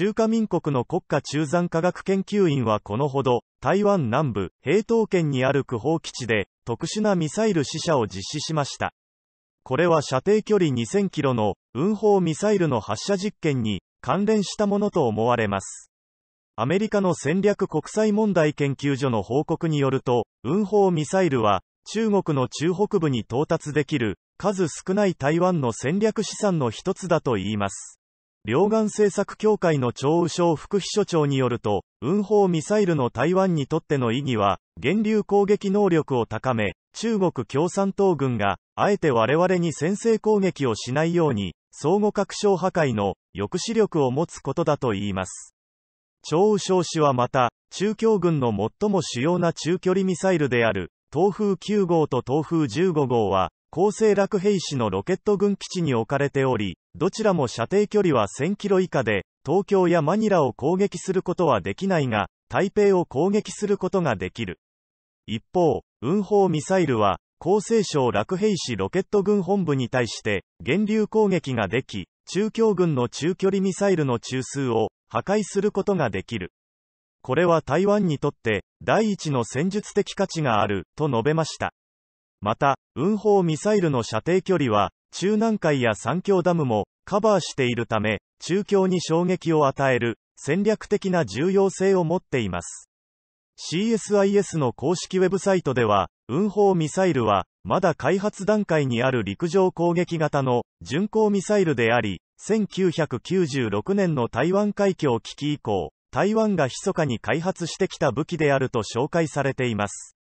中華民国の国家中山科学研究院はこのほど、台湾南部、平等県にある区砲基地で、特殊なミサイル試射を実施しました。これは射程距離2000キロの、運砲ミサイルの発射実験に、関連したものと思われます。アメリカの戦略国際問題研究所の報告によると、運砲ミサイルは、中国の中北部に到達できる、数少ない台湾の戦略資産の一つだといいます。両岸政策協会の張宇翔副秘書長によると、運砲ミサイルの台湾にとっての意義は、源流攻撃能力を高め、中国共産党軍が、あえて我々に先制攻撃をしないように、相互確証破壊の抑止力を持つことだといいます。張宇翔氏はまた、中共軍の最も主要な中距離ミサイルである、東風9号と東風15号は、厚生落兵士のロケット軍基地に置かれており、どちらも射程距離は1000キロ以下で、東京やマニラを攻撃することはできないが、台北を攻撃することができる。一方、運砲ミサイルは、厚生省落兵士ロケット軍本部に対して、源流攻撃ができ、中京軍の中距離ミサイルの中枢を破壊することができる。これは台湾にとって、第一の戦術的価値がある、と述べました。また、運砲ミサイルの射程距離は、中南海や三峡ダムもカバーしているため、中京に衝撃を与える戦略的な重要性を持っています。CSIS の公式ウェブサイトでは、運砲ミサイルは、まだ開発段階にある陸上攻撃型の巡航ミサイルであり、1996年の台湾海峡危機以降、台湾が密かに開発してきた武器であると紹介されています。